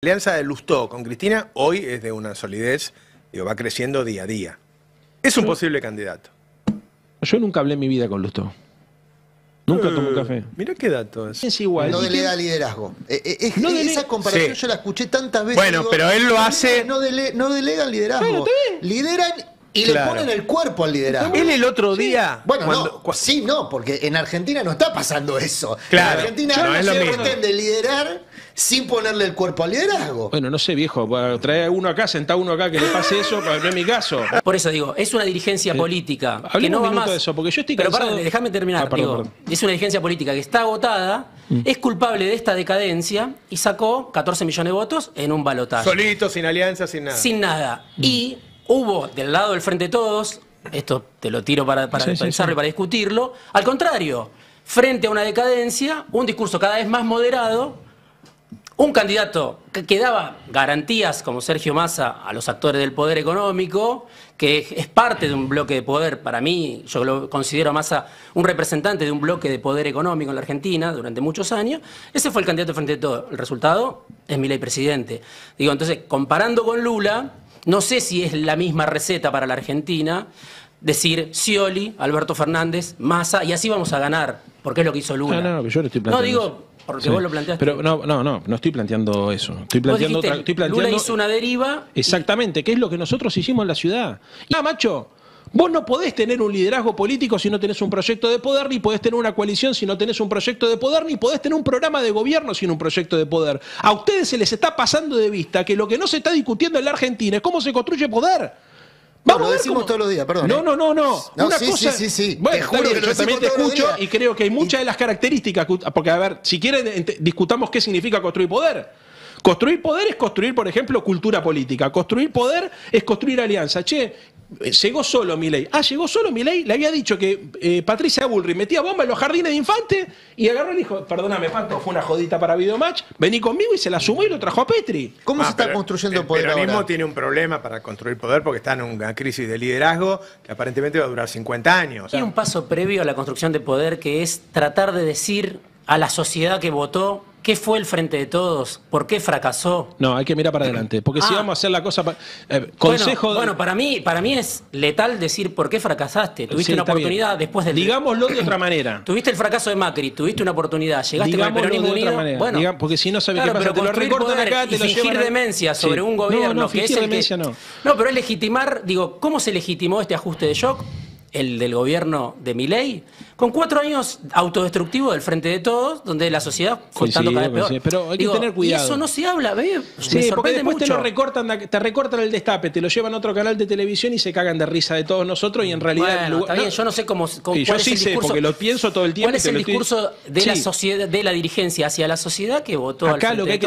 La alianza de Lustó con Cristina hoy es de una solidez, digo, va creciendo día a día. Es un posible candidato. Yo nunca hablé en mi vida con Lustó. Nunca tomé un eh, café. Mira qué dato es. Es igual. No delega liderazgo. Eh, eh, es, que Esa comparación yo la escuché tantas veces. Bueno, pero él lo hace. No, delega el liderazgo. Lideran y le ponen el cuerpo al liderazgo. Él el otro día. Bueno, no, sí, no, porque en Argentina no está pasando eso. Claro. En Argentina no, se pretende liderar sin ponerle el cuerpo al liderazgo. Bueno, no sé, viejo, trae a uno acá, sentá a uno acá que le pase eso, pero no es mi caso. Por eso digo, es una dirigencia eh, política que no va porque pero déjame terminar. Ah, es una dirigencia política que está agotada, mm. es culpable de esta decadencia y sacó 14 millones de votos en un balotaje. Solito, sin alianza, sin nada. Sin nada. Mm. Y hubo del lado del Frente de Todos, esto te lo tiro para, para pensarlo y para discutirlo, al contrario, frente a una decadencia, un discurso cada vez más moderado un candidato que daba garantías, como Sergio Massa, a los actores del poder económico, que es parte de un bloque de poder, para mí, yo lo considero a Massa un representante de un bloque de poder económico en la Argentina durante muchos años, ese fue el candidato frente a todo. El resultado es mi ley presidente. Digo, entonces, comparando con Lula, no sé si es la misma receta para la Argentina, decir Scioli, Alberto Fernández, Massa, y así vamos a ganar, porque es lo que hizo Lula. No, no, yo no estoy planteando. No, digo, porque vos lo planteaste. Pero no, no, no, no estoy planteando eso. Estoy planteando otra, estoy planteando... Lula hizo una deriva. Exactamente, que es lo que nosotros hicimos en la ciudad. No, macho, Vos no podés tener un liderazgo político si no tenés un proyecto de poder, ni podés tener una coalición si no tenés un proyecto de poder, ni podés tener un programa de gobierno sin un proyecto de poder. A ustedes se les está pasando de vista que lo que no se está discutiendo en la Argentina es cómo se construye poder. Vamos lo decimos todos los días, perdón. No, eh. no, no, no. Una cosa... sí, sí, Bueno, te juro que yo también te escucho y creo que hay muchas de las características. Porque, a ver, si quieren, discutamos qué significa construir poder. Construir poder es construir, por ejemplo, cultura política. Construir poder es construir alianza. Che, eh, llegó solo Milei. Ah, llegó solo Milei. Le había dicho que eh, Patricia Bullrich metía bomba en los jardines de infantes y agarró y dijo, perdóname, Pato, fue una jodita para videomatch. Vení conmigo y se la sumó y lo trajo a Petri. ¿Cómo ah, se está construyendo el poder El peronismo tiene un problema para construir poder porque está en una crisis de liderazgo que aparentemente va a durar 50 años. Hay un paso previo a la construcción de poder que es tratar de decir a la sociedad que votó ¿Qué fue el Frente de Todos? ¿Por qué fracasó? No, hay que mirar para adelante, porque si ah. vamos a hacer la cosa... Eh, consejo... Bueno, para, mí, para mí es letal decir por qué fracasaste. Tuviste una oportunidad después del... Digámoslo de otra manera. Tuviste el fracaso de Macri, tuviste una oportunidad, llegaste a con el peronismo de otra manera. porque si no sabes qué te lo recortan acá, te lo a... demencia sobre un gobierno que es el no. no, pero es legitimar, digo, ¿cómo se legitimó este ajuste de shock? el del gobierno de Milei, con cuatro años autodestructivo del frente de todos, donde la sociedad contando cada vez peor. pero hay que tener cuidado. Y eso no se habla, ¿ves? Sí, porque después te recortan, te recortan el destape, te lo llevan a otro canal de televisión y se cagan de risa de todos nosotros y en realidad. está bien, yo no sé cómo. yo sí sé, porque lo pienso todo el tiempo. ¿Cuál es el discurso de la sociedad, de la dirigencia hacia la sociedad que votó al lo que hay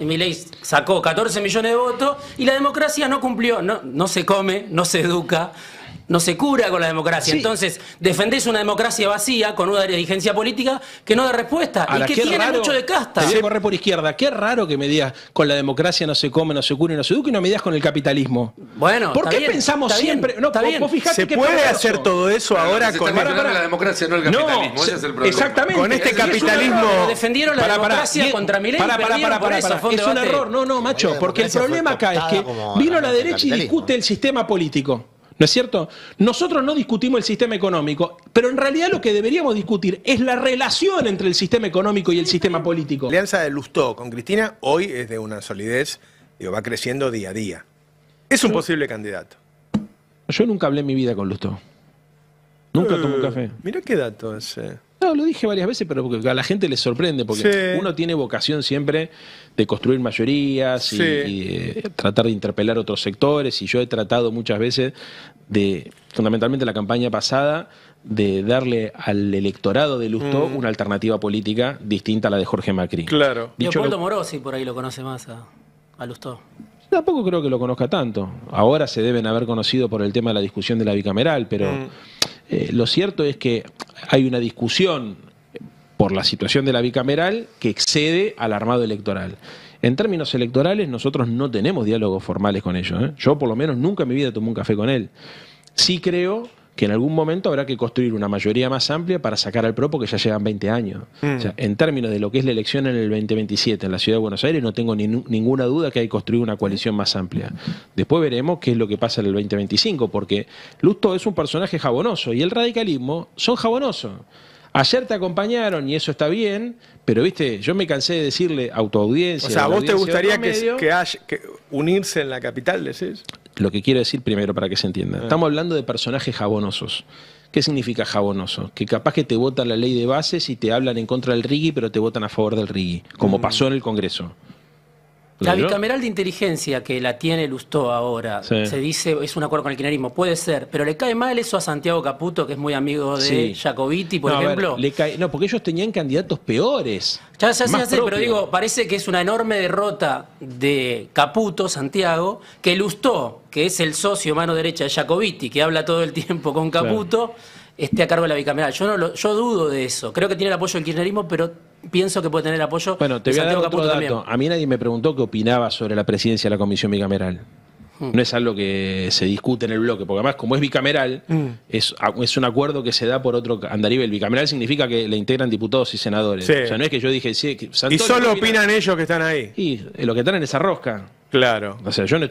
y Milei sacó 14 millones de votos y la democracia no cumplió, no, no se come, no se educa no se cura con la democracia. Entonces, defendés una democracia vacía con una dirigencia política que no da respuesta y que tiene mucho de casta. y voy por izquierda. Qué raro que me digas con la democracia no se come, no se cura y no se educa y no me digas con el capitalismo. Bueno, ¿por qué pensamos siempre? no, está se puede hacer todo eso ahora con la democracia, no el capitalismo. No, Ese es el problema. Exactamente. Con este capitalismo defendieron la democracia contra Milenio Para, para, para, para, es un error. No, no, macho, porque el problema acá es que vino la derecha y discute el sistema político. ¿No es cierto? Nosotros no discutimos el sistema económico, pero en realidad lo que deberíamos discutir es la relación entre el sistema económico y el sistema político. La alianza de Lustó con Cristina hoy es de una solidez, digo, va creciendo día a día. Es un posible candidato. Yo nunca hablé en mi vida con Lustó. Nunca tomé un eh, café. Mira qué dato ese. No, lo dije varias veces, pero porque a la gente le sorprende, porque uno tiene vocación siempre de construir mayorías y, tratar de interpelar otros sectores, y yo he tratado muchas veces de, fundamentalmente la campaña pasada, de darle al electorado de Lustó mm. una alternativa política distinta a la de Jorge Macri. Claro. Dicho Leopoldo Morosi por ahí lo conoce más a, a Lustó. Tampoco creo que lo conozca tanto. Ahora se deben haber conocido por el tema de la discusión de la bicameral, pero mm. eh, lo cierto es que hay una discusión por la situación de la bicameral que excede al armado electoral. En términos electorales, nosotros no tenemos diálogos formales con ellos. ¿eh? Yo, por lo menos, nunca en mi vida tomé un café con él. Sí creo que en algún momento habrá que construir una mayoría más amplia para sacar al PRO que ya llevan 20 años. Mm. en términos de lo que es la elección en el 2027 en la Ciudad de Buenos Aires, no tengo ninguna duda que hay que construir una coalición más amplia. Después veremos qué es lo que pasa en el 2025, porque Lusto es un personaje jabonoso y el radicalismo son jabonosos. Ayer te acompañaron y eso está bien, pero viste, yo me cansé de decirle autoaudiencia. O sea, ¿a vos te gustaría que, que, unirse en la capital, decís? Lo que quiero decir primero para que se entienda. Eh. Estamos hablando de personajes jabonosos. ¿Qué significa jabonoso? Que capaz que te votan la ley de bases y te hablan en contra del RIGI, pero te votan a favor del RIGI, como mm. pasó en el Congreso. La bicameral de inteligencia que la tiene Lustó ahora, se dice, es un acuerdo con el kirchnerismo, puede ser, pero le cae mal eso a Santiago Caputo, que es muy amigo de Jacobiti, por ejemplo. no, porque ellos tenían candidatos peores. Ya pero digo, parece que es una enorme derrota de Caputo, Santiago, que Lustó, que es el socio mano derecha de Jacobiti, que habla todo el tiempo con Caputo, esté a cargo de la bicameral. Yo, no lo, yo dudo de eso. Creo que tiene el apoyo del kirchnerismo, pero pienso que puede tener apoyo. Bueno, te voy a dar otro dato. A mí nadie me preguntó qué opinaba sobre la presidencia de la comisión bicameral. Hmm. No es algo que se discute en el bloque, porque además, como es bicameral, hmm. es, es, un acuerdo que se da por otro andarivel. Bicameral significa que le integran diputados y senadores. O sea, no es que yo dije, sí, Y solo opinan ellos que están ahí. Y eh, lo que están en esa rosca. Claro.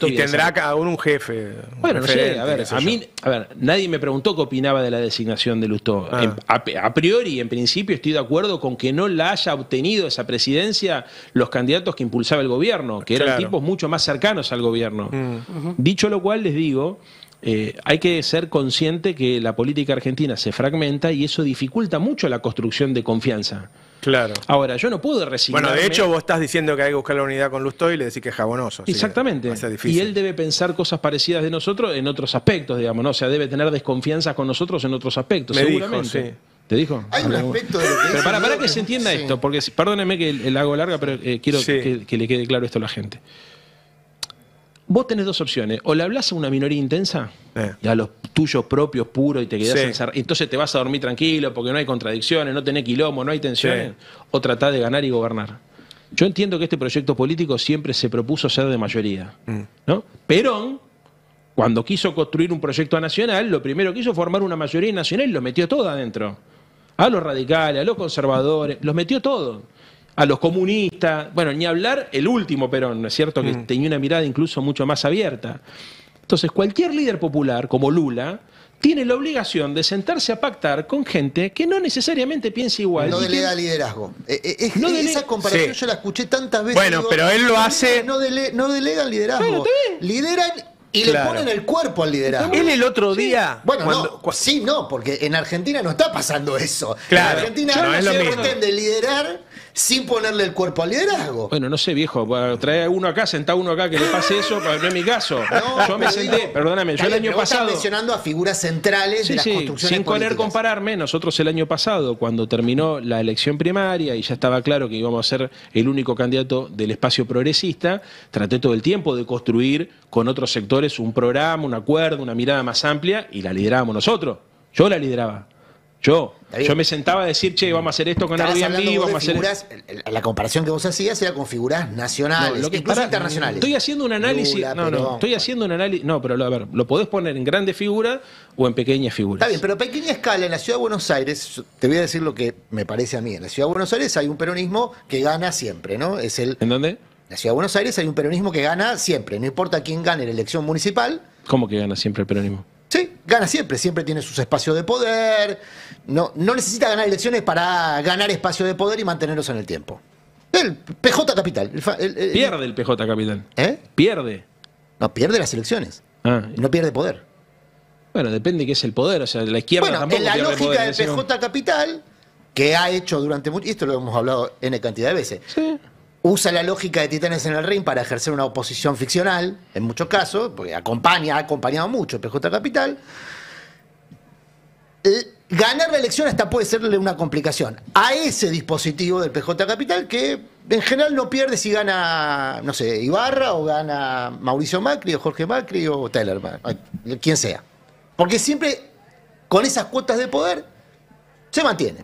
Y tendrá uno un jefe. bueno, a ver, a mí, a ver, nadie me preguntó qué opinaba de la designación de Lustó. Ah. a, priori, en principio, estoy de acuerdo con que no la haya obtenido esa presidencia los candidatos que impulsaba el gobierno, que eran tipos mucho más cercanos al gobierno. Mm. Dicho lo cual, les digo. Eh, hay que ser consciente que la política argentina se fragmenta y eso dificulta mucho la construcción de confianza. Claro. Ahora, yo no pude recibir. Bueno, de hecho, vos estás diciendo que hay que buscar la unidad con Lustoy y le decís que es jabonoso. Exactamente. Y él debe pensar cosas parecidas de nosotros en otros aspectos, digamos, ¿no? O sea, debe tener desconfianza con nosotros en otros aspectos, Me Dijo, sí. ¿Te dijo? Hay un aspecto de lo para, que se entienda esto, porque perdóneme que la hago larga, pero eh, quiero que le quede claro esto a la gente. Vos tenés dos opciones. O le hablas a una minoría intensa, a los tuyos propios, puros, y te quedás encerrado. Entonces te vas a dormir tranquilo porque no hay contradicciones, no tenés quilombo, no hay tensiones. O tratás de ganar y gobernar. Yo entiendo que este proyecto político siempre se propuso ser de mayoría. Mm. ¿no? Perón, cuando quiso construir un proyecto nacional, lo primero que hizo fue formar una mayoría nacional y lo metió todo adentro. A los radicales, a los conservadores, los metió todo a los comunistas, bueno, ni hablar el último Perón, ¿no es cierto? Que mm. tenía una mirada incluso mucho más abierta. Entonces, cualquier líder popular, como Lula, tiene la obligación de sentarse a pactar con gente que no necesariamente piensa igual. No delega liderazgo. Eh, eh, es, no Esa comparación yo la escuché tantas veces. Bueno, pero él lo hace. No, delega el liderazgo. Lideran y le ponen el cuerpo al liderazgo. Él el otro día. Bueno, no, sí, no, porque en Argentina no está pasando eso. En Argentina no, se pretende liderar sin ponerle el cuerpo al liderazgo. Bueno, no sé, viejo, trae uno acá, senta uno acá que le pase eso, no es mi caso. yo me senté, perdóname, yo el año pasado. Estás mencionando a figuras centrales de las sí, Sin poner compararme, nosotros el año pasado, cuando terminó la elección primaria y ya estaba claro que íbamos a ser el único candidato del espacio progresista, traté todo el tiempo de construir con otros sectores un programa, un acuerdo, una mirada más amplia y la liderábamos nosotros. Yo la lideraba. Yo, yo me sentaba a decir, che, vamos a hacer esto con Airbnb, vamos a hacer. la comparación que vos hacías era con figuras nacionales, incluso internacionales. Estoy haciendo un análisis. no, no, estoy haciendo un análisis. No, pero a ver, lo podés poner en grandes figuras o en pequeñas figuras. Está bien, pero a pequeña escala, en la ciudad de Buenos Aires, te voy a decir lo que me parece a mí. En la ciudad de Buenos Aires hay un peronismo que gana siempre, ¿no? Es el. ¿En dónde? En la ciudad de Buenos Aires hay un peronismo que gana siempre, no importa quién gane la elección municipal. ¿Cómo que gana siempre el peronismo? Sí, gana siempre, siempre tiene sus espacios de poder, no, no necesita ganar elecciones para ganar espacio de poder y mantenerlos en el tiempo. El PJ Capital. pierde el PJ Capital. ¿Eh? Pierde. No, pierde las elecciones. Ah. No pierde poder. Bueno, depende de qué es el poder. O sea, la izquierda bueno, en la lógica del PJ Capital, que ha hecho durante mucho... Esto lo hemos hablado en cantidad de veces. usa la lógica de Titanes en el Ring para ejercer una oposición ficcional, en muchos casos, porque acompaña, ha acompañado mucho el PJ Capital ganar la elección hasta puede serle una complicación a ese dispositivo del PJ Capital que en general no pierde si gana, no sé, Ibarra o gana Mauricio Macri o Jorge Macri o Taylor, quien sea. Porque siempre con esas cuotas de poder se mantiene.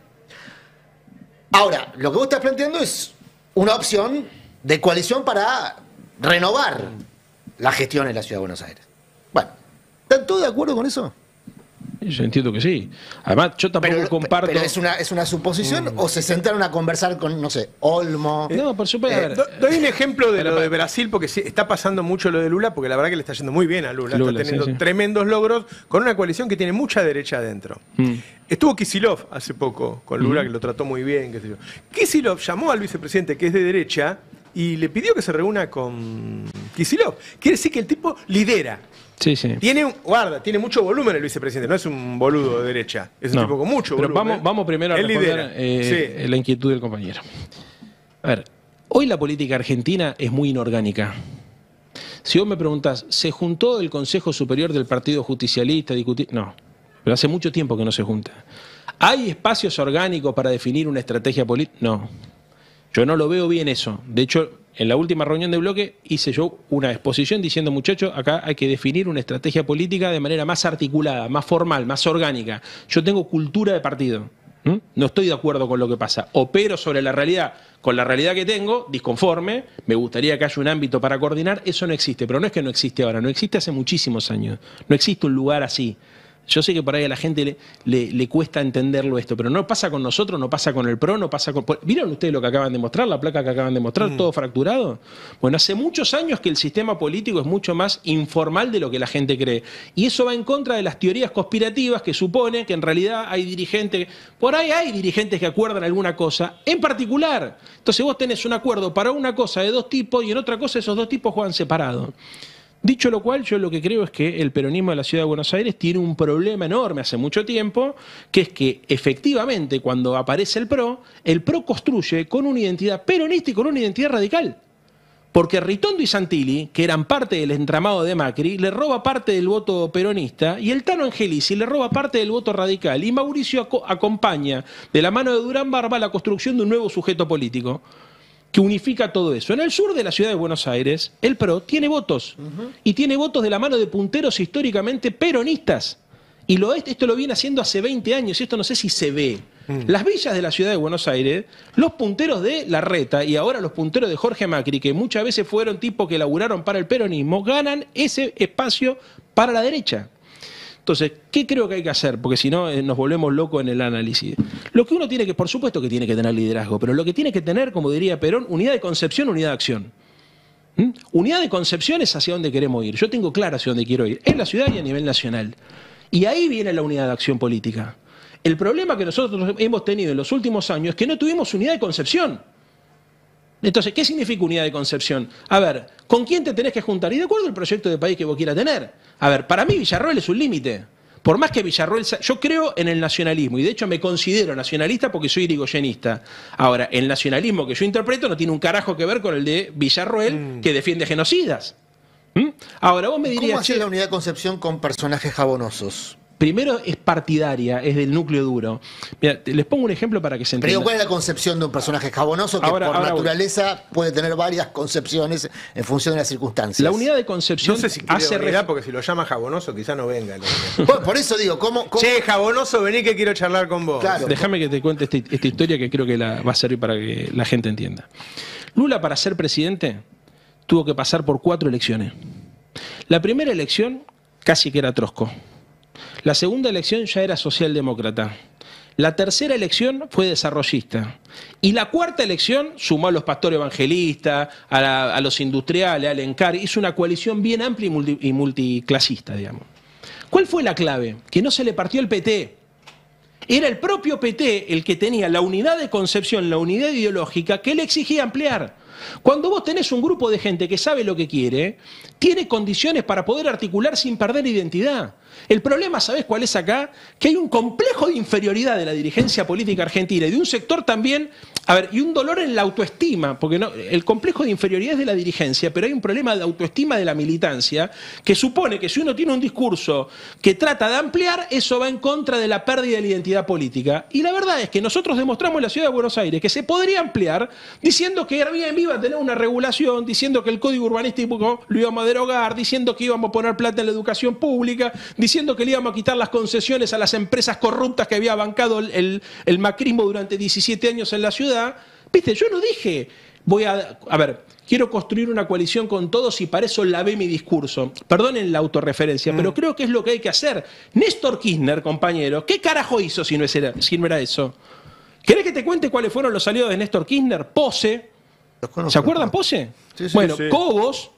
Ahora, lo que vos estás planteando es una opción de coalición para renovar la gestión en la Ciudad de Buenos Aires. Bueno, ¿están todos de acuerdo con eso? Yo entiendo que sí. Además, yo tampoco comparto. Pero es una, es una suposición o se sentaron a conversar con, no sé, Olmo. Eh, no, por supuesto. Eh, doy un ejemplo de lo de Brasil, porque está pasando mucho lo de Lula, porque la verdad que le está yendo muy bien a Lula. está teniendo tremendos logros con una coalición que tiene mucha derecha adentro. Mm. Estuvo Kisilov hace poco con Lula, mm. que lo trató muy bien, qué yo. Kisilov llamó al vicepresidente, que es de derecha, y le pidió que se reúna con Kisilov. Quiere decir que el tipo lidera. Sí, sí. Tiene, guarda, tiene mucho volumen el vicepresidente, no es un boludo de derecha, es un tipo con mucho pero volumen. Vamos, ¿eh? vamos primero a responder eh, la inquietud del compañero. A ver, hoy la política argentina es muy inorgánica. Si vos me preguntás, ¿se juntó el Consejo Superior del Partido Justicialista? Discutir? No, pero hace mucho tiempo que no se junta. ¿Hay espacios orgánicos para definir una estrategia política? No. Yo no lo veo bien eso. De hecho, en la última reunión de bloque hice yo una exposición diciendo, muchachos, acá hay que definir una estrategia política de manera más articulada, más formal, más orgánica. Yo tengo cultura de partido. No estoy de acuerdo con lo que pasa. Opero sobre la realidad, con la realidad que tengo, disconforme. Me gustaría que haya un ámbito para coordinar. Eso no existe, pero no es que no existe ahora, no existe hace muchísimos años. No existe un lugar así. Yo sé que por ahí a la gente le, cuesta entenderlo esto, pero no pasa con nosotros, no pasa con el PRO, no pasa con... ¿Vieron ustedes lo que acaban de mostrar, la placa que acaban de mostrar, mm. todo fracturado? Bueno, hace muchos años que el sistema político es mucho más informal de lo que la gente cree. Y eso va en contra de las teorías conspirativas que suponen que en realidad hay dirigentes... Por ahí hay dirigentes que acuerdan alguna cosa en particular. Entonces vos tenés un acuerdo para una cosa de dos tipos y en otra cosa esos dos tipos juegan separado. Dicho lo cual, yo lo que creo es que el peronismo de la ciudad de Buenos Aires tiene un problema enorme hace mucho tiempo, que es que efectivamente cuando aparece el PRO, el PRO construye con una identidad peronista y con una identidad radical. Porque Ritondo y Santilli, que eran parte del entramado de Macri, le roba parte del voto peronista y el Tano Angelici le roba parte del voto radical. Y Mauricio acompaña de la mano de Durán Barba la construcción de un nuevo sujeto político que unifica todo eso. En el sur de la ciudad de Buenos Aires, el PRO tiene votos, y tiene votos de la mano de punteros históricamente peronistas. Y lo, esto lo viene haciendo hace 20 años, y esto no sé si se ve. Mm. Las villas de la ciudad de Buenos Aires, los punteros de La Reta y ahora los punteros de Jorge Macri, que muchas veces fueron tipos que laburaron para el peronismo, ganan ese espacio para la derecha. Entonces, ¿qué creo que hay que hacer? Porque si no, eh, nos volvemos locos en el análisis. Lo que uno tiene que, por supuesto que tiene que tener liderazgo, pero lo que tiene que tener, como diría Perón, unidad de concepción, unidad de acción. ¿Mm? Unidad de concepción es hacia dónde queremos ir. Yo tengo claro hacia dónde quiero ir, en la ciudad y a nivel nacional. Y ahí viene la unidad de acción política. El problema que nosotros hemos tenido en los últimos años es que no tuvimos unidad de concepción. Entonces, ¿qué significa unidad de concepción? A ver, ¿con quién te tenés que juntar? Y de acuerdo al proyecto de país que vos quieras tener. A ver, para mí Villarroel es un límite. Por más que Villarroel... Yo creo en el nacionalismo y de hecho me considero nacionalista porque soy irigoyenista. Ahora, el nacionalismo que yo interpreto no tiene un carajo que ver con el de Villarroel mm. que defiende genocidas. ¿Mm? Ahora, vos me dirías... ¿Cómo es la unidad de concepción con personajes jabonosos? primero es partidaria, es del núcleo duro. Mira, les pongo un ejemplo para que se entiendan. Pero ¿cuál es la concepción de un personaje jabonoso que por naturaleza puede tener varias concepciones en función de las circunstancias? La unidad de concepción no sé si hace realidad porque si lo llama jabonoso quizá no venga. por, eso digo, ¿cómo, Che, jabonoso, vení que quiero charlar con vos. Déjame que te cuente este, esta historia que creo que va a servir para que la gente entienda. Lula para ser presidente tuvo que pasar por cuatro elecciones. La primera elección casi que era Trosco. La segunda elección ya era socialdemócrata. La tercera elección fue desarrollista. Y la cuarta elección sumó a los pastores evangelistas, a, los industriales, al ENCAR. Hizo una coalición bien amplia y, y multiclasista, digamos. ¿Cuál fue la clave? Que no se le partió el PT. Era el propio PT el que tenía la unidad de concepción, la unidad ideológica que le exigía ampliar. Cuando vos tenés un grupo de gente que sabe lo que quiere, tiene condiciones para poder articular sin perder identidad. El problema, ¿sabes cuál es acá? Que hay un complejo de inferioridad de la dirigencia política argentina y de un sector también, a ver, y un dolor en la autoestima, porque el complejo de inferioridad es de la dirigencia, pero hay un problema de autoestima de la militancia que supone que si uno tiene un discurso que trata de ampliar, eso va en contra de la pérdida de la identidad política. Y la verdad es que nosotros demostramos en la ciudad de Buenos Aires que se podría ampliar diciendo que Airbnb iba a tener una regulación, diciendo que el código urbanístico lo iba a hogar, diciendo que íbamos a poner plata en la educación pública, diciendo que le íbamos a quitar las concesiones a las empresas corruptas que había bancado el, macrismo durante 17 años en la ciudad. Viste, yo no dije, voy a... A ver, quiero construir una coalición con todos y para eso lavé mi discurso. Perdonen la autorreferencia, mm. pero creo que es lo que hay que hacer. Néstor Kirchner, compañero, ¿qué carajo hizo si no, era, era eso? ¿Querés que te cuente cuáles fueron los salidos de Néstor Kirchner? Pose. ¿Se acuerdan Pose? bueno, Cobos,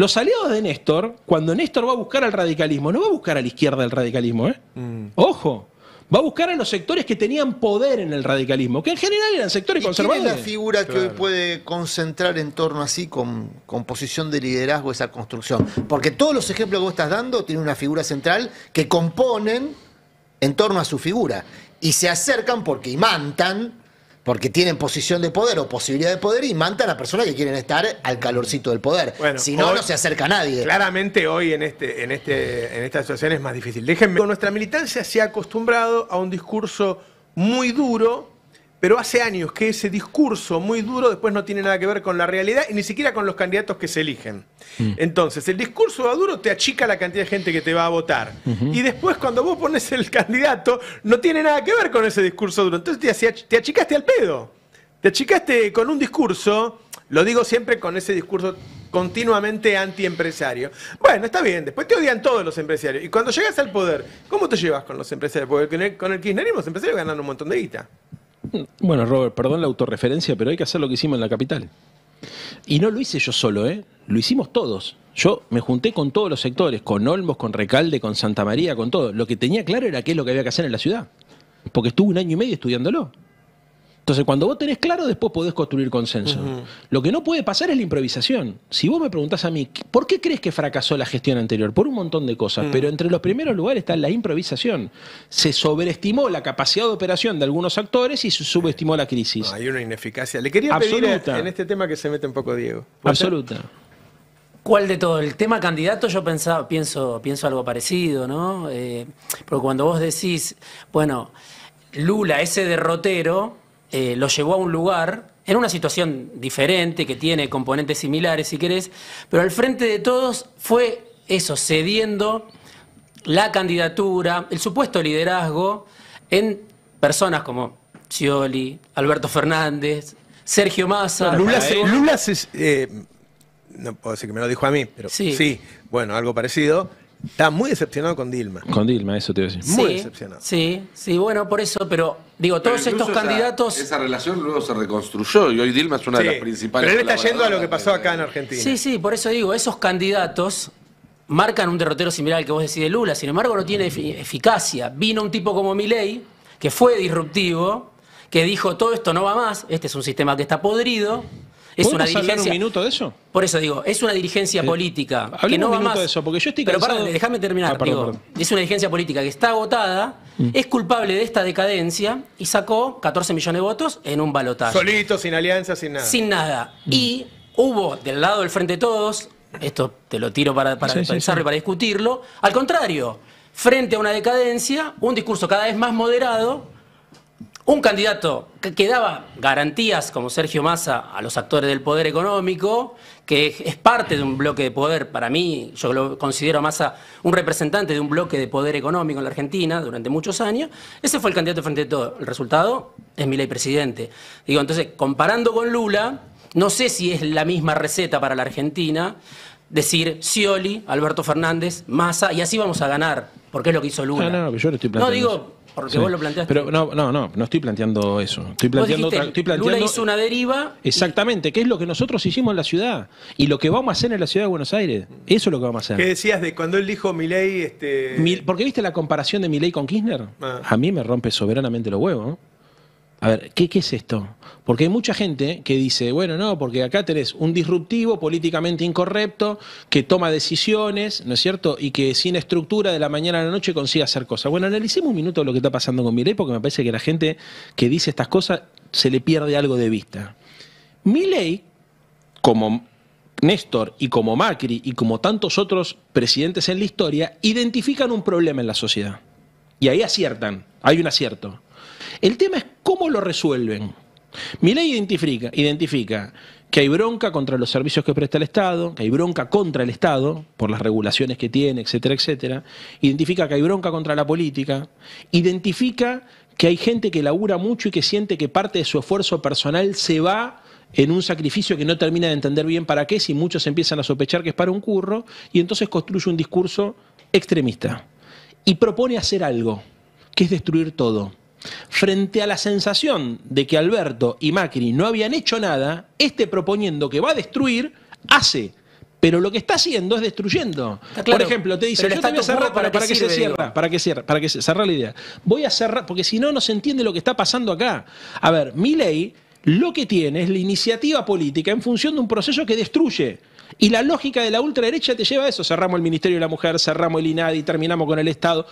los aliados de Néstor, cuando Néstor va a buscar al radicalismo, no va a buscar a la izquierda del radicalismo, ¿eh? Mm. Ojo, va a buscar a los sectores que tenían poder en el radicalismo, que en general eran sectores conservadores. ¿Cuál es la figura que hoy puede concentrar en torno así con, con, posición de liderazgo esa construcción? Porque todos los ejemplos que vos estás dando tienen una figura central que componen en torno a su figura y se acercan porque imantan porque tienen posición de poder o posibilidad de poder y mantan a la persona que quieren estar al calorcito del poder. Bueno, si no, no se acerca nadie. Claramente hoy en, este, en, este, en esta situación es más difícil. Déjenme, nuestra militancia se ha acostumbrado a un discurso muy duro, pero hace años que ese discurso muy duro después no tiene nada que ver con la realidad y ni siquiera con los candidatos que se eligen. Mm. Entonces, el discurso duro te achica la cantidad de gente que te va a votar. Y después, cuando vos pones el candidato, no tiene nada que ver con ese discurso duro. Entonces, te, achicaste al pedo. Te achicaste con un discurso, lo digo siempre con ese discurso continuamente antiempresario. Bueno, está bien, después te odian todos los empresarios. Y cuando llegas al poder, ¿cómo te llevas con los empresarios? Porque con el, con el kirchnerismo los empresarios ganan un montón de guita. Bueno, Robert, perdón la autorreferencia, pero hay que hacer lo que hicimos en la capital. Y no lo hice yo solo, ¿eh? Lo hicimos todos. Yo me junté con todos los sectores, con Olmos, con Recalde, con Santa María, con todo. Lo que tenía claro era qué es lo que había que hacer en la ciudad. Porque estuve un año y medio estudiándolo. Entonces, cuando vos tenés claro, después podés construir consenso. Lo que no puede pasar es la improvisación. Si vos me preguntás a mí, ¿por qué crees que fracasó la gestión anterior? Por un montón de cosas, mm. pero entre los primeros lugares está la improvisación. Se sobreestimó la capacidad de operación de algunos actores y se subestimó la crisis. hay una ineficacia. Le quería pedir en este tema que se mete un poco Diego. Absoluta. ¿Cuál de todo? El tema candidato yo pensaba, pienso, pienso algo parecido, ¿no? Eh, porque cuando vos decís, bueno, Lula, ese derrotero, eh, lo llevó a un lugar, en una situación diferente, que tiene componentes similares, si querés, pero al frente de todos fue eso, cediendo la candidatura, el supuesto liderazgo en personas como Cioli, Alberto Fernández, Sergio Massa. Lula, se, eh, no puedo decir que me lo dijo a mí, pero sí bueno, algo parecido Está muy decepcionado con Dilma. Con Dilma, eso te voy a decir. muy decepcionado. Sí, sí, bueno, por eso, pero digo, todos estos candidatos. Esa, relación luego se reconstruyó y hoy Dilma es una de las principales. Pero él está yendo a lo que pasó acá en Argentina. Sí, sí, por eso digo, esos candidatos marcan un derrotero similar al que vos decís de Lula, sin embargo no tiene eficacia. Vino un tipo como Milei, que fue disruptivo, que dijo todo esto no va más, este es un sistema que está podrido es una dirigencia. un minuto de eso? Por eso digo, es una dirigencia política que no va más. eso, porque yo estoy Pero párate, déjame terminar. Ah, es una dirigencia política que está agotada, mm. es culpable de esta decadencia y sacó 14 millones de votos en un balotaje. Solito, sin alianza, sin nada. Sin nada. Mm. Y hubo del lado del Frente de Todos, esto te lo tiro para, para pensarlo y para discutirlo, al contrario, frente a una decadencia, un discurso cada vez más moderado un candidato que daba garantías, como Sergio Massa, a los actores del poder económico, que es parte de un bloque de poder, para mí, yo lo considero Massa un representante de un bloque de poder económico en la Argentina durante muchos años, ese fue el candidato frente a todo. El resultado es mi ley presidente. Digo, entonces, comparando con Lula, no sé si es la misma receta para la Argentina, decir Scioli, Alberto Fernández, Massa, y así vamos a ganar, porque es lo que hizo Lula. No, ah, no, yo no estoy planteando. No, digo, porque Pero no, no, no, no estoy planteando eso. Estoy planteando otra, estoy Lula hizo una deriva. Exactamente, que es lo que nosotros hicimos en la ciudad. Y lo que vamos a hacer en la ciudad de Buenos Aires. Eso es lo que vamos a hacer. ¿Qué decías de cuando él dijo este mi Este... porque viste la comparación de mi ley con Kirchner. Ah. A mí me rompe soberanamente los huevos a ver, ¿qué, es esto? Porque hay mucha gente que dice, bueno, no, porque acá tenés un disruptivo políticamente incorrecto que toma decisiones, ¿no es cierto? Y que sin estructura de la mañana a la noche consigue hacer cosas. Bueno, analicemos un minuto lo que está pasando con Milei, porque me parece que la gente que dice estas cosas se le pierde algo de vista. Milei, como Néstor y como Macri y como tantos otros presidentes en la historia, identifican un problema en la sociedad. Y ahí aciertan, hay un acierto. El tema es cómo lo resuelven. Mi ley identifica, que hay bronca contra los servicios que presta el Estado, que hay bronca contra el Estado por las regulaciones que tiene, etcétera, etcétera. Identifica que hay bronca contra la política. Identifica que hay gente que labura mucho y que siente que parte de su esfuerzo personal se va en un sacrificio que no termina de entender bien para qué, si muchos empiezan a sospechar que es para un curro, y entonces construye un discurso extremista. Y propone hacer algo, que es destruir todo. Frente a la sensación de que Alberto y Macri no habían hecho nada, este proponiendo que va a destruir, hace. Pero lo que está haciendo es destruyendo. Por ejemplo, te dice, yo voy a cerrar para, que, se cierra, para que cierra, para que se cerrar la idea. Voy a cerrar, porque si no, no se entiende lo que está pasando acá. A ver, mi ley lo que tiene es la iniciativa política en función de un proceso que destruye. Y la lógica de la ultraderecha te lleva a eso. Cerramos el Ministerio de la Mujer, cerramos el INADI, terminamos con el Estado.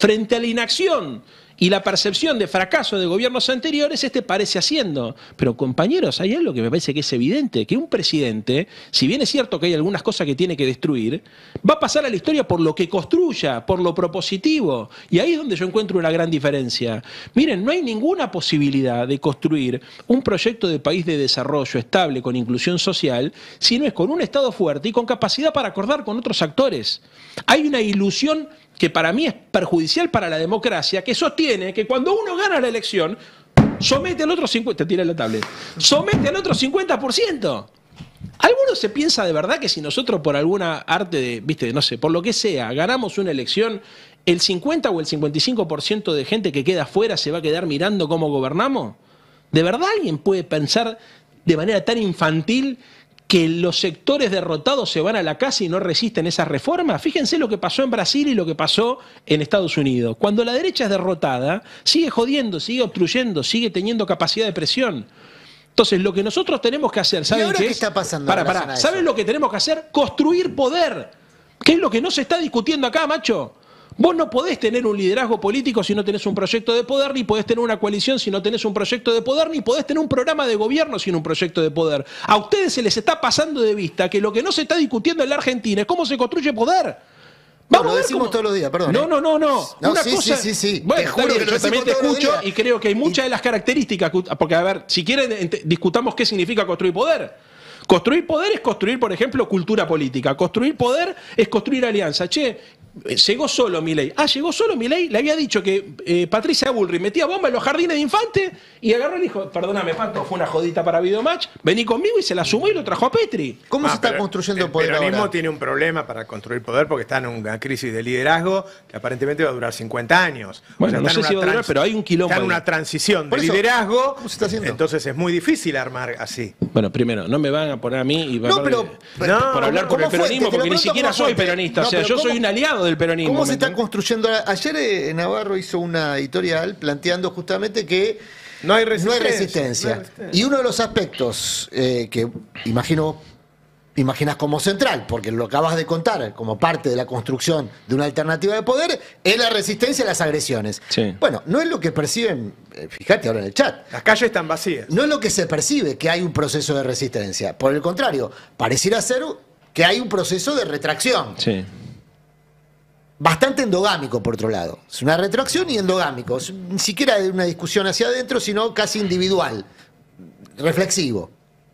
Frente a la inacción y la percepción de fracaso de gobiernos anteriores, este parece haciendo. Pero compañeros, hay algo que me parece que es evidente, que un presidente, si bien es cierto que hay algunas cosas que tiene que destruir, va a pasar a la historia por lo que construya, por lo propositivo. Y ahí es donde yo encuentro una gran diferencia. Miren, no hay ninguna posibilidad de construir un proyecto de país de desarrollo estable con inclusión social si no es con un Estado fuerte y con capacidad para acordar con otros actores. Hay una ilusión que para mí es perjudicial para la democracia, que sostiene que cuando uno gana la elección, somete al otro 50%, te tira la tablet somete al otro 50%. Algunos se piensa de verdad que si nosotros por alguna arte de, viste, no sé, por lo que sea, ganamos una elección, el 50 o el 55% de gente que queda afuera se va a quedar mirando cómo gobernamos? ¿De verdad alguien puede pensar de manera tan infantil que los sectores derrotados se van a la casa y no resisten esas reformas? Fíjense lo que pasó en Brasil y lo que pasó en Estados Unidos. Cuando la derecha es derrotada, sigue jodiendo, sigue obstruyendo, sigue teniendo capacidad de presión. Entonces, lo que nosotros tenemos que hacer, ¿saben qué, está pasando? Para, para, ¿saben lo que tenemos que hacer? Construir poder. ¿Qué es lo que no se está discutiendo acá, macho? Vos no podés tener un liderazgo político si no tenés un proyecto de poder, ni podés tener una coalición si no tenés un proyecto de poder, ni podés tener un programa de gobierno sin un proyecto de poder. A ustedes se les está pasando de vista que lo que no se está discutiendo en la Argentina es cómo se construye poder. Vamos no, lo todos los días, perdón. No, ¿eh? no, no, no. Una cosa... sí, sí, sí. Bueno, te juro que yo también te escucho y creo que hay muchas de las características. Porque, a ver, si quieren, discutamos qué significa construir poder. Construir poder es construir, por ejemplo, cultura política. Construir poder es construir alianza. Che, Llegó solo ley Ah, llegó solo ley Le había dicho que eh, Patricia Bullrich metía bomba en los jardines de infante y agarró y dijo, perdóname, Pato, fue una jodita para Videomatch, vení conmigo y se la sumó y lo trajo a Petri. ¿Cómo ah, se está construyendo el poder peronismo tiene un problema para construir poder porque está en una crisis de liderazgo que aparentemente va a durar 50 años. Bueno, no sé si va a durar, pero hay un quilombo. Está en una transición de liderazgo. Entonces es muy difícil armar así. Bueno, primero, no me van a poner a mí y van no, pero, por, no, por hablar con peronismo porque ni siquiera soy peronista. o sea, yo soy un aliado del peronismo. ¿Cómo se está construyendo? Ayer eh, Navarro hizo una editorial planteando justamente que no hay resistencia. Y uno de los aspectos eh, que imagino imaginas como central, porque lo acabas de contar como parte de la construcción de una alternativa de poder, es la resistencia a las agresiones. Bueno, no es lo que perciben, eh, fíjate ahora en el chat. Las calles están vacías. No es lo que se percibe que hay un proceso de resistencia. Por el contrario, pareciera ser que hay un proceso de retracción. Sí bastante endogámico, por otro lado. Es una retracción y endogámico. ni siquiera una discusión hacia adentro, sino casi individual, reflexivo.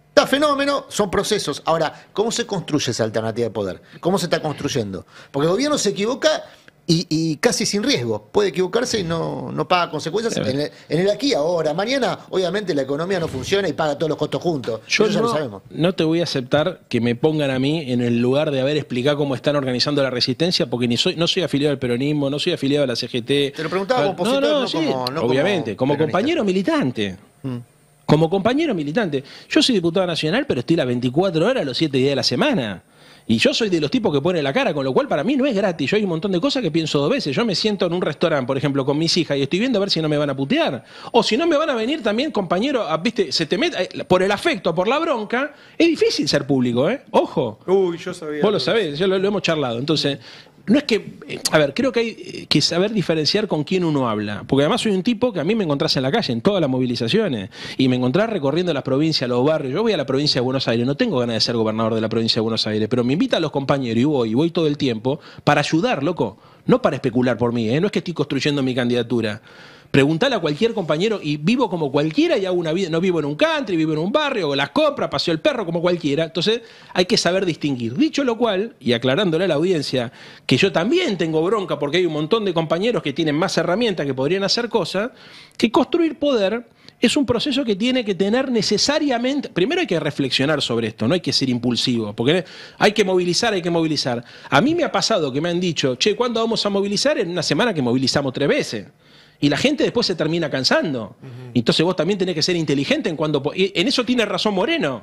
Está fenómeno, son procesos. Ahora, ¿cómo se construye esa alternativa de poder? ¿Cómo se está construyendo? Porque el gobierno se equivoca y, casi sin riesgo. Puede equivocarse y no, no paga consecuencias en el, en el, aquí, ahora. Mañana, obviamente, la economía no funciona y paga todos los costos juntos. Yo no, lo sabemos. No te voy a aceptar que me pongan a mí en el lugar de haber explicado cómo están organizando la resistencia, porque ni soy, no soy afiliado al peronismo, no soy afiliado a la CGT. Te lo preguntaba como opositor, no, no, no como, Obviamente, como, compañero militante. Mm. Como compañero militante. Yo soy diputado nacional, pero estoy las 24 horas, los 7 días de la semana. Y yo soy de los tipos que pone la cara, con lo cual para mí no es gratis. Yo hay un montón de cosas que pienso dos veces. Yo me siento en un restaurante, por ejemplo, con mis hijas y estoy viendo a ver si no me van a putear. O si no me van a venir también, compañero, viste, se te mete, eh, por el afecto, por la bronca, es difícil ser público, ¿eh? Ojo. Uy, yo sabía. Vos lo sabés, yo lo hemos charlado. Entonces, no es que, eh, a ver, creo que hay eh, que saber diferenciar con quién uno habla, porque además soy un tipo que a mí me encontrás en la calle, en todas las movilizaciones, y me encontrás recorriendo las provincias, los barrios, yo voy a la provincia de Buenos Aires, no tengo ganas de ser gobernador de la provincia de Buenos Aires, pero me invitan los compañeros y voy, y voy todo el tiempo para ayudar, loco, no para especular por mí, ¿eh? no es que estoy construyendo mi candidatura. Preguntale a cualquier compañero y vivo como cualquiera y hago una vida, no vivo en un country, vivo en un barrio, o las compras, paseo el perro como cualquiera. Entonces hay que saber distinguir. Dicho lo cual, y aclarándole a la audiencia que yo también tengo bronca porque hay un montón de compañeros que tienen más herramientas que podrían hacer cosas, que construir poder es un proceso que tiene que tener necesariamente, primero hay que reflexionar sobre esto, no hay que ser impulsivo, porque hay que movilizar, hay que movilizar. A mí me ha pasado que me han dicho, che, ¿cuándo vamos a movilizar? En una semana que movilizamos tres veces. Y la gente después se termina cansando. Entonces vos también tenés que ser inteligente en cuando... En eso tiene razón Moreno.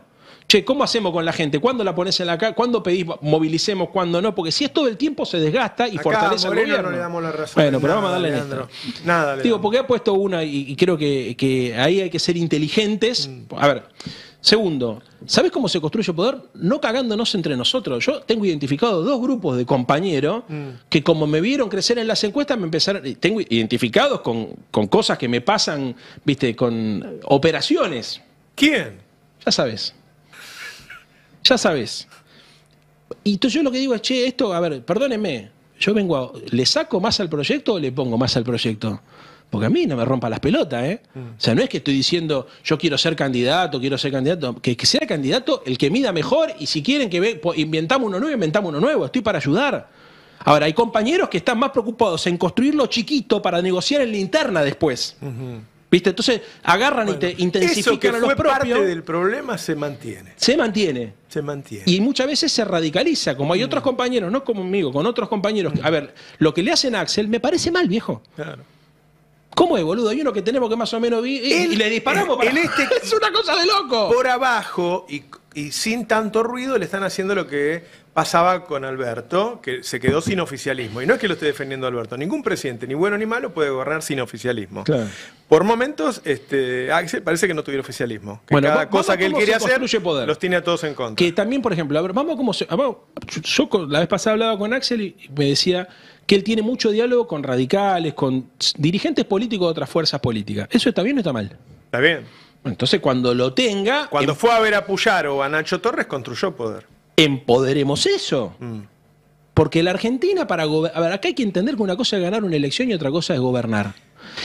Che, ¿cómo hacemos con la gente? ¿Cuándo la pones en la calle? ¿Cuándo pedís movilicemos? ¿Cuándo no? Porque si es todo el tiempo se desgasta y fortalece al gobierno. No le damos la razón. Bueno, pero vamos a darle Nada. Digo, porque ha puesto una y, creo que, ahí hay que ser inteligentes. Mm. A ver. Segundo, ¿sabes cómo se construye poder? No cagándonos entre nosotros. Yo tengo identificado dos grupos de compañeros mm. que como me vieron crecer en las encuestas, me empezaron, tengo identificados con, con cosas que me pasan, viste, con operaciones. ¿Quién? Ya sabes. Ya sabes. Y entonces yo lo que digo es, che, esto, a ver, perdónenme, yo vengo a, ¿le saco más al proyecto o le pongo más al proyecto? Porque a mí no me rompa las pelotas, ¿eh? Mm. O sea, no es que estoy diciendo yo quiero ser candidato, quiero ser candidato. Que, sea candidato el que mida mejor y si quieren que pues, inventamos uno nuevo, inventamos uno nuevo. Estoy para ayudar. Ahora, hay compañeros que están más preocupados en construirlo chiquito para negociar en la interna después. ¿Viste? Entonces agarran y te intensifican eso que fue parte del problema se mantiene. Se mantiene. Se mantiene. Y muchas veces se radicaliza, como hay mm. otros compañeros, no conmigo, con otros compañeros. Mm. A ver, lo que le hacen a Axel me parece mal, viejo. Claro. ¿Cómo es, boludo? Hay uno que tenemos que más o menos vi y, le disparamos para. En este... es una cosa de loco. Por abajo, y y sin tanto ruido le están haciendo lo que pasaba con Alberto, que se quedó sin oficialismo. Y no es que lo esté defendiendo Alberto, ningún presidente, ni bueno ni malo, puede gobernar sin oficialismo. Por momentos, este, Axel parece que no tuviera oficialismo. Que cada cosa que él quería hacer los tiene a todos en contra. Que también, por ejemplo, ver, vamos como... Ah, yo, la vez pasada hablaba con Axel y me decía que él tiene mucho diálogo con radicales, con dirigentes políticos de otras fuerzas políticas. ¿Eso está bien o está mal? Está bien. Entonces, cuando lo tenga. Cuando em- fue a ver a Puyar o a Nacho Torres, construyó poder. Empoderemos eso. Mm. Porque la Argentina, para gobernar. A ver, acá hay que entender que una cosa es ganar una elección y otra cosa es gobernar.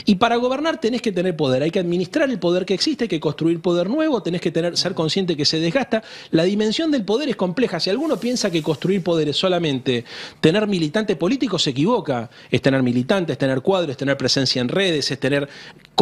Y para gobernar tenés que tener poder, hay que administrar el poder que existe, hay que construir poder nuevo, tenés que tener, ser consciente que se desgasta. La dimensión del poder es compleja. Si alguno piensa que construir poder es solamente tener militantes políticos, se equivoca. Es tener militantes, es tener cuadros, es tener presencia en redes, es tener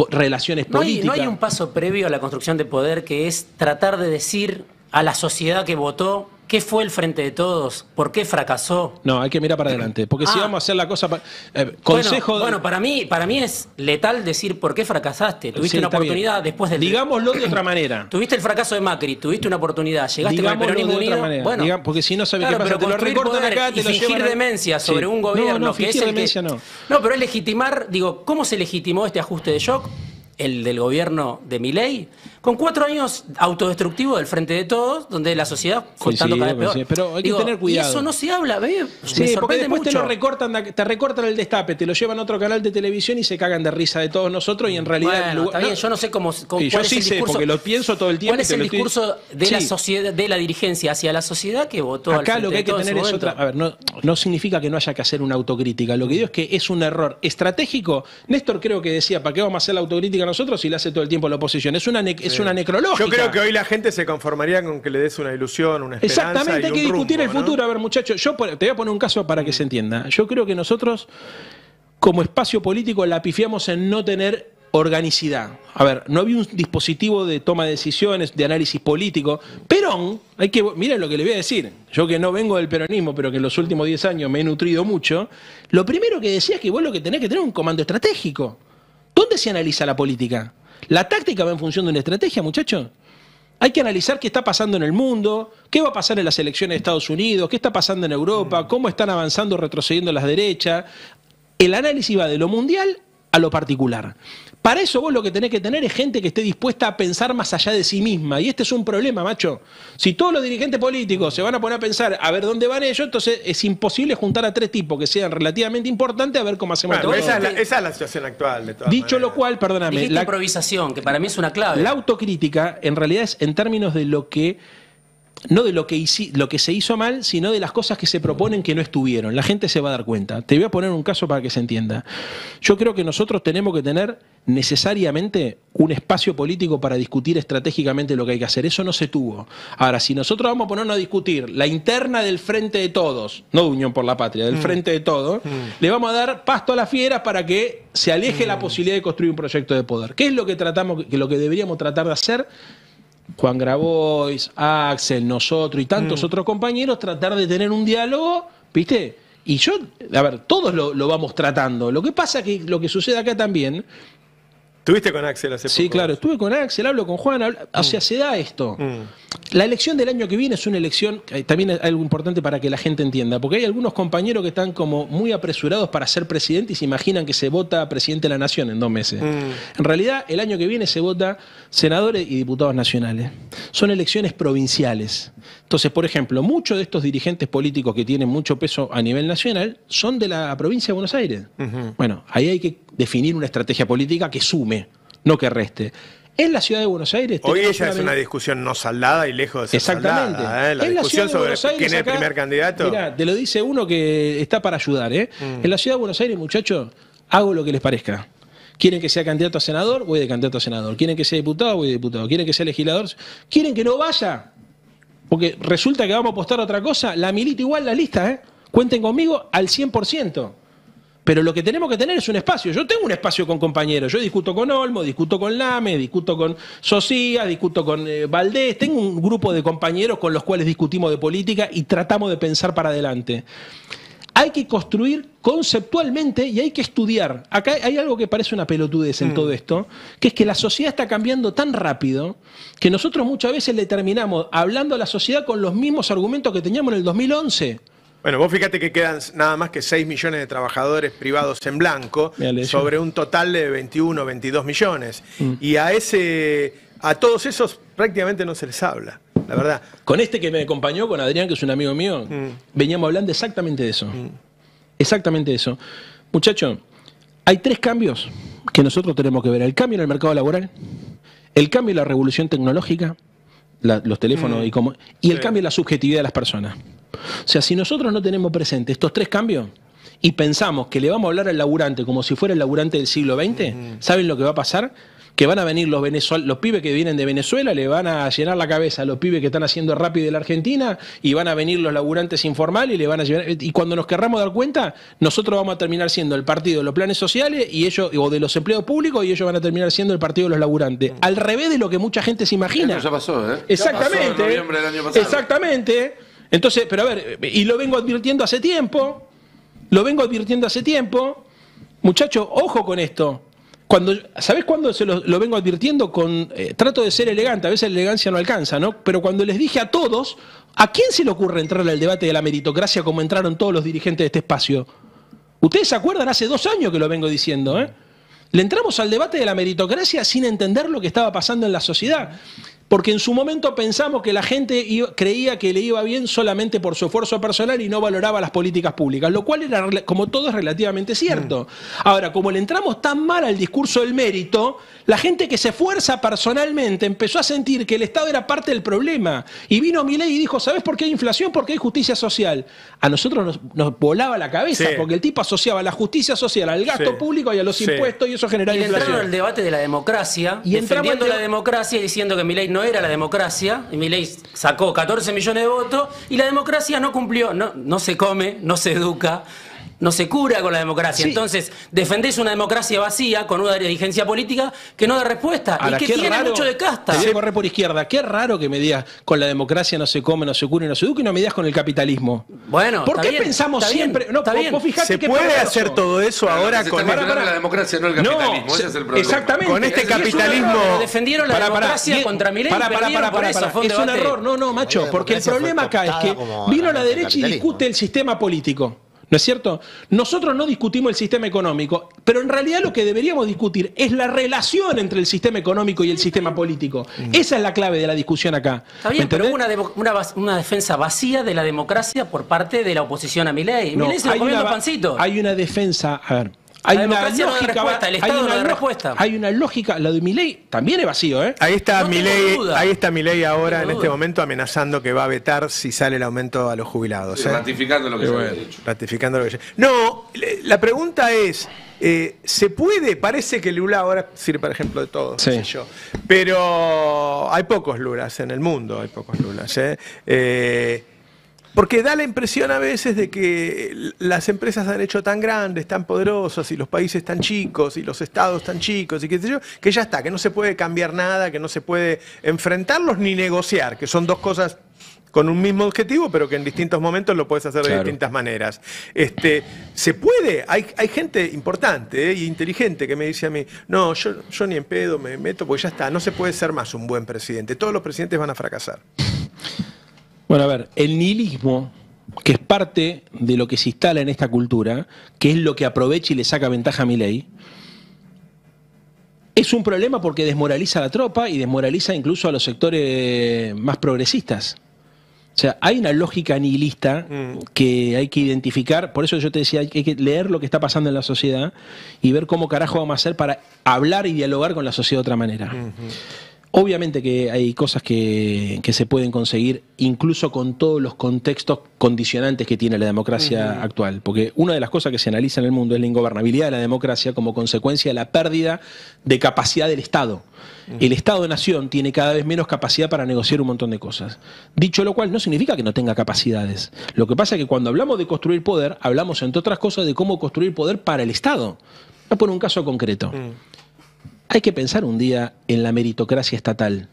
relaciones políticas. no hay un paso previo a la construcción de poder que es tratar de decir a la sociedad que votó ¿Qué fue el frente de todos? ¿Por qué fracasó? No, hay que mirar para adelante, porque si ah. vamos a hacer la cosa... Eh, consejo... Bueno, para, mí, para mí es letal decir por qué fracasaste. Tuviste una oportunidad después del... Digámoslo de otra manera. Tuviste el fracaso de Macri, tuviste una oportunidad, llegaste con el peronismo de otra manera. porque si no sabes que qué te lo recortan acá, te fingir demencia sobre un gobierno no, que es el no. pero es legitimar... Digo, ¿cómo se legitimó este ajuste de shock? El del gobierno de Miley con cuatro años autodestructivo del frente de todos, donde la sociedad contando cada peor. pero hay que tener cuidado. Y eso no se habla, Sí, porque después te recortan, te recortan el destape, te lo llevan a otro canal de televisión y se cagan de risa de todos nosotros y en realidad. está bien, yo no sé cómo. yo sí sé, porque lo pienso todo el tiempo. ¿Cuál es el discurso de la sociedad, de la dirigencia hacia la sociedad que votó Acá lo que hay que tener es otra. A ver, no, significa que no haya que hacer una autocrítica. Lo que digo es que es un error estratégico. Néstor creo que decía, ¿para qué vamos a hacer la autocrítica nosotros si la hace todo el tiempo la oposición? Es una, es una eh, necrológica. Yo creo que hoy la gente se conformaría con que le des una ilusión, una esperanza. Exactamente, hay que discutir el futuro. A ver, muchachos, yo te voy a poner un caso para que se entienda. Yo creo que nosotros, como espacio político, la pifiamos en no tener organicidad. A ver, no había un dispositivo de toma de decisiones, de análisis político. Perón, hay que, miren lo que le voy a decir, yo que no vengo del peronismo, pero que en los últimos 10 años me he nutrido mucho, lo primero que decía es que vos lo que tenés que tener un comando estratégico. ¿Dónde se analiza la política? La táctica va en función de una estrategia, muchachos. Hay que analizar qué está pasando en el mundo, qué va a pasar en las elecciones de Estados Unidos, qué está pasando en Europa, mm. cómo están avanzando, o retrocediendo las derechas. El análisis va de lo mundial a lo particular. Para eso vos lo que tenés que tener es gente que esté dispuesta a pensar más allá de sí misma. Y este es un problema, macho. Si todos los dirigentes políticos se van a poner a pensar a ver dónde van ellos, entonces es imposible juntar a tres tipos que sean relativamente importantes a ver cómo hacemos todo. Esa es, la, esa es la situación actual. De Dicho lo cual, perdóname. la improvisación, que para mí es una clave. La autocrítica en realidad es en términos de lo que no de lo que, lo que se hizo mal, sino de las cosas que se proponen que no estuvieron. La gente se va a dar cuenta. Te voy a poner un caso para que se entienda. Yo creo que nosotros tenemos que tener necesariamente un espacio político para discutir estratégicamente lo que hay que hacer. Eso no se tuvo. Ahora, si nosotros vamos a ponernos a discutir la interna del Frente de Todos, no de Unión por la Patria, del mm. Frente de Todos, mm. le vamos a dar pasto a la fiera para que se aleje la mm. posibilidad de construir un proyecto de poder. ¿Qué es lo que tratamos, lo que deberíamos tratar de hacer? Juan Grabois, Axel, nosotros y tantos mm. otros compañeros, tratar de tener un diálogo, ¿viste? Y yo, a ver, todos lo, lo vamos tratando. Lo que pasa es que lo que sucede acá también Tuviste con Axel hace poco. Sí, claro, estuve con Axel, hablo con Juan, o sea, mm. se da esto. Mm. La elección del año que viene es una elección, eh, también es algo importante para que la gente entienda, porque hay algunos compañeros que están como muy apresurados para ser presidente y se imaginan que se vota presidente de la nación en dos meses. Mm. En realidad, el año que viene se vota senadores y diputados nacionales. Son elecciones provinciales. Entonces, por ejemplo, muchos de estos dirigentes políticos que tienen mucho peso a nivel nacional son de la provincia de Buenos Aires. Bueno, ahí hay que definir una estrategia política que sume, no que reste. En la ciudad de Buenos Aires. Hoy ella es una discusión no saldada y lejos de ser Exactamente. Saldada, ¿eh? La discusión sobre quién es el primer candidato. Mira, te lo dice uno que está para ayudar. ¿eh? Mm. En la ciudad de Buenos Aires, muchachos, hago lo que les parezca. Quieren que sea candidato a senador, voy de candidato a senador. Quieren que sea diputado, voy de diputado. Quieren que sea legislador. Quieren que no vaya, porque resulta que vamos a apostar a otra cosa. La milita igual la lista, ¿eh? Cuenten conmigo al 100%. Pero lo que tenemos que tener es un espacio. Yo tengo un espacio con compañeros. Yo discuto con Olmo, discuto con Lame, discuto con Socia, discuto con eh, Valdés. Tengo un grupo de compañeros con los cuales discutimos de política y tratamos de pensar para adelante. Hay que construir conceptualmente y hay que estudiar. Acá hay algo que parece una pelotudez en mm. todo esto, que es que la sociedad está cambiando tan rápido que nosotros muchas veces le terminamos hablando a la sociedad con los mismos argumentos que teníamos en el 2011. Bueno, vos fíjate que quedan nada más que 6 millones de trabajadores privados en blanco sobre un total de 21 22 millones. Mm. Y a ese a todos esos prácticamente no se les habla, la verdad. Con este que me acompañó, con Adrián, que es un amigo mío, mm. veníamos hablando exactamente de eso. Mm. Exactamente eso. Muchacho, hay tres cambios que nosotros tenemos que ver. El cambio en el mercado laboral, el cambio en la revolución tecnológica los teléfonos mm. y cómo. Y el cambio en la subjetividad de las personas. O sea, si nosotros no tenemos presente estos tres cambios y pensamos que le vamos a hablar al laburante como si fuera el laburante del siglo XX, mm. ¿saben lo que va a pasar? que van a venir los pibes que vienen de Venezuela, le van a llenar la cabeza a los pibes que están haciendo rápido de la Argentina y van a venir los laburantes informales y le van a y cuando nos querramos dar cuenta, nosotros vamos a terminar siendo el partido de los planes sociales y ellos o de los empleos públicos y ellos van a terminar siendo el partido de los laburantes, mm. al revés de lo que mucha gente se imagina. ya pasó, ¿eh? Exactamente. Exactamente. Entonces, pero a ver, y lo vengo advirtiendo hace tiempo, lo vengo advirtiendo hace tiempo, muchachos, ojo con esto. ¿Sabes cuándo se lo, vengo advirtiendo? Con, eh, trato de ser elegante, a veces la elegancia no alcanza, ¿no? Pero cuando les dije a todos, ¿a quién se le ocurre entrar al debate de la meritocracia como entraron todos los dirigentes de este espacio? Ustedes se acuerdan, hace dos años que lo vengo diciendo, ¿eh? Le entramos al debate de la meritocracia sin entender lo que estaba pasando en la sociedad porque en su momento pensamos que la gente creía que le iba bien solamente por su esfuerzo personal y no valoraba las políticas públicas, lo cual era, como todo, es relativamente cierto. Mm. Ahora, como le entramos tan mal al discurso del mérito, la gente que se esfuerza personalmente empezó a sentir que el Estado era parte del problema. Y vino Milei y dijo, ¿sabes por qué hay inflación? Porque hay justicia social. A nosotros nos, volaba la cabeza, porque el tipo asociaba la justicia social al gasto público y a los impuestos y eso generaba y entraron al debate de la democracia, y defendiendo la democracia y diciendo que Milei no era la democracia, y mi ley sacó 14 millones de votos, y la democracia no cumplió, no, no se come, no se educa, no se cura con la democracia. Entonces, defendés una democracia vacía con una dirigencia política que no da respuesta y que tiene mucho de casta. Te voy a correr por izquierda. Qué raro que me digas con la democracia no se come, no se cura y no se educa y no me digas con el capitalismo. Bueno, ¿por qué pensamos siempre? Bien, no, vos, se puede hacer todo eso ahora con la democracia, no el capitalismo. No, Ese es el problema. Exactamente. Con este capitalismo. defendieron la para, democracia contra Para, para, para, Es un error. No, no, macho. Porque el problema acá es que vino la derecha y discute el sistema político. ¿No es cierto? Nosotros no discutimos el sistema económico, pero en realidad lo que deberíamos discutir es la relación entre el sistema económico y el sistema político. Mm. Esa es la clave de la discusión acá. Está una, una, defensa vacía de la democracia por parte de la oposición a mi ley. se lo hay, una, hay una defensa, a ver, hay una lógica, respuesta, el Estado una respuesta. Hay una lógica, la de ley también es vacío, ¿eh? Ahí está mi ley ahí está Milei ahora en este momento amenazando que va a vetar si sale el aumento a los jubilados. ¿eh? Ratificando lo que se había dicho. Ratificando lo que No, la pregunta es. Eh, se puede, parece que Lula ahora sirve para ejemplo de todo, yo. Pero hay pocos Lulas en el mundo, hay pocos Lulas. ¿eh? eh porque da la impresión a veces de que las empresas han hecho tan grandes, tan poderosas, y los países tan chicos, y los estados tan chicos, y qué sé yo, que ya está, que no se puede cambiar nada, que no se puede enfrentarlos ni negociar, que son dos cosas con un mismo objetivo, pero que en distintos momentos lo puedes hacer de distintas maneras. Este, se puede, hay, hay gente importante e inteligente que me dice a mí, no, yo, yo ni en pedo me meto, porque ya está, no se puede ser más un buen presidente, todos los presidentes van a fracasar. Bueno, a ver, el nihilismo, que es parte de lo que se instala en esta cultura, que es lo que aprovecha y le saca ventaja a mi ley, es un problema porque desmoraliza a la tropa y desmoraliza incluso a los sectores más progresistas. O sea, hay una lógica nihilista mm. que hay que identificar, por eso yo te decía, hay que leer lo que está pasando en la sociedad y ver cómo carajo vamos a hacer para hablar y dialogar con la sociedad de otra manera. Obviamente que hay cosas que, se pueden conseguir incluso con todos los contextos condicionantes que tiene la democracia actual, porque una de las cosas que se analiza en el mundo es la ingobernabilidad de la democracia como consecuencia de la pérdida de capacidad del Estado. El Estado-nación de tiene cada vez menos capacidad para negociar un montón de cosas. Dicho lo cual, no significa que no tenga capacidades. Lo que pasa es que cuando hablamos de construir poder, hablamos, entre otras cosas, de cómo construir poder para el Estado. Voy a poner un caso concreto. Mm. Hay que pensar un día en la meritocracia estatal.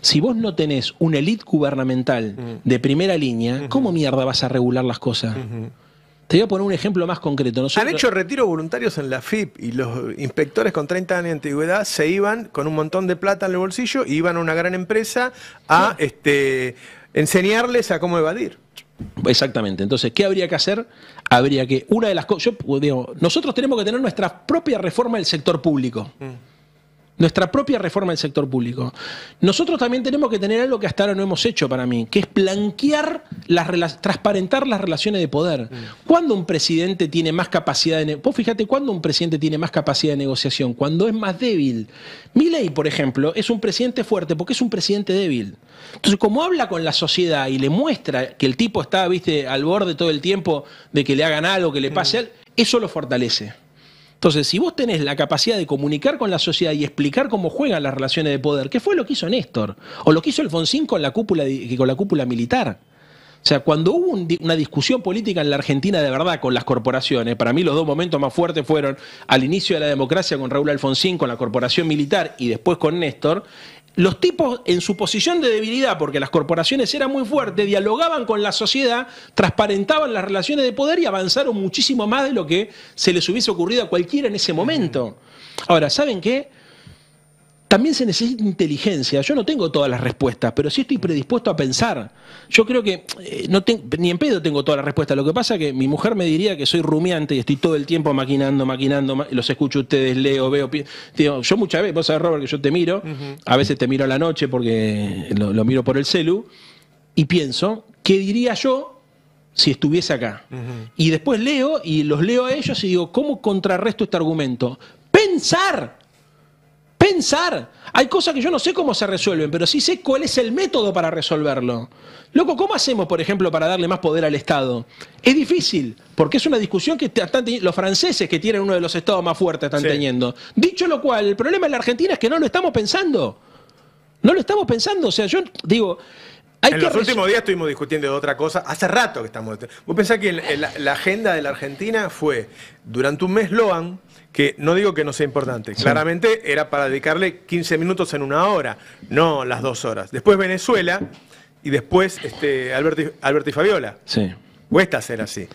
Si vos no tenés una élite gubernamental de primera línea, ¿cómo mierda vas a regular las cosas? Te voy a poner un ejemplo más concreto. Han hecho retiros voluntarios en la FIP y los inspectores con 30 años de antigüedad se iban con un montón de plata en el bolsillo y iban a una gran empresa a este, enseñarles a cómo evadir. Exactamente. Entonces, ¿qué habría que hacer? Habría que. Una de las cosas. Yo nosotros tenemos que tener nuestra propia reforma del sector público. Mm nuestra propia reforma del sector público. Nosotros también tenemos que tener algo que hasta ahora no hemos hecho para mí, que es blanquear, las transparentar las relaciones de poder. Mm. ¿Cuándo un presidente tiene más capacidad de... Vos fíjate, ¿cuándo un presidente tiene más capacidad de negociación? Cuando es más débil. Milei, por ejemplo, es un presidente fuerte porque es un presidente débil. Entonces, como habla con la sociedad y le muestra que el tipo está, viste, al borde todo el tiempo de que le hagan algo, que le pase mm. algo, eso lo fortalece. Entonces, si vos tenés la capacidad de comunicar con la sociedad y explicar cómo juegan las relaciones de poder, ¿qué fue lo que hizo Néstor, o lo que hizo Alfonsín con la cúpula, con la cúpula militar. O sea, cuando hubo una discusión política en la Argentina de verdad con las corporaciones, para mí los dos momentos más fuertes fueron al inicio de la democracia con Raúl Alfonsín, con la corporación militar y después con Néstor, los tipos en su posición de debilidad, porque las corporaciones eran muy fuertes, dialogaban con la sociedad, transparentaban las relaciones de poder y avanzaron muchísimo más de lo que se les hubiese ocurrido a cualquiera en ese momento. Ahora, ¿saben qué? También se necesita inteligencia. Yo no tengo todas las respuestas, pero sí estoy predispuesto a pensar. Yo creo que eh, no ni en pedo tengo todas las respuestas. Lo que pasa es que mi mujer me diría que soy rumiante y estoy todo el tiempo maquinando, maquinando, los escucho ustedes, leo, veo. yo muchas veces, vos sabés, Robert, que yo te miro, a veces te miro a la noche porque lo, miro por el celu, y pienso, ¿qué diría yo si estuviese acá. Y después leo y los leo a ellos y digo, ¿cómo contrarresto este argumento? Pensar. Pensar. Hay cosas que yo no sé cómo se resuelven, pero sí sé cuál es el método para resolverlo. Loco, ¿cómo hacemos, por ejemplo, para darle más poder al Estado? Es difícil, porque es una discusión que los franceses, que tienen uno de los estados más fuertes, están teniendo. Dicho lo cual, el problema en la Argentina es que no lo estamos pensando. No lo estamos pensando. O sea, yo digo, en los últimos días estuvimos discutiendo de otra cosa. Hace rato que estamos. Vos pensás que la agenda de la Argentina fue durante un mes Loan, que no digo que no sea importante, claramente era para dedicarle 15 minutos en una hora, no las dos horas. Después Venezuela y después este, Alberti, y Fabiola. Sí. Cuesta ser así.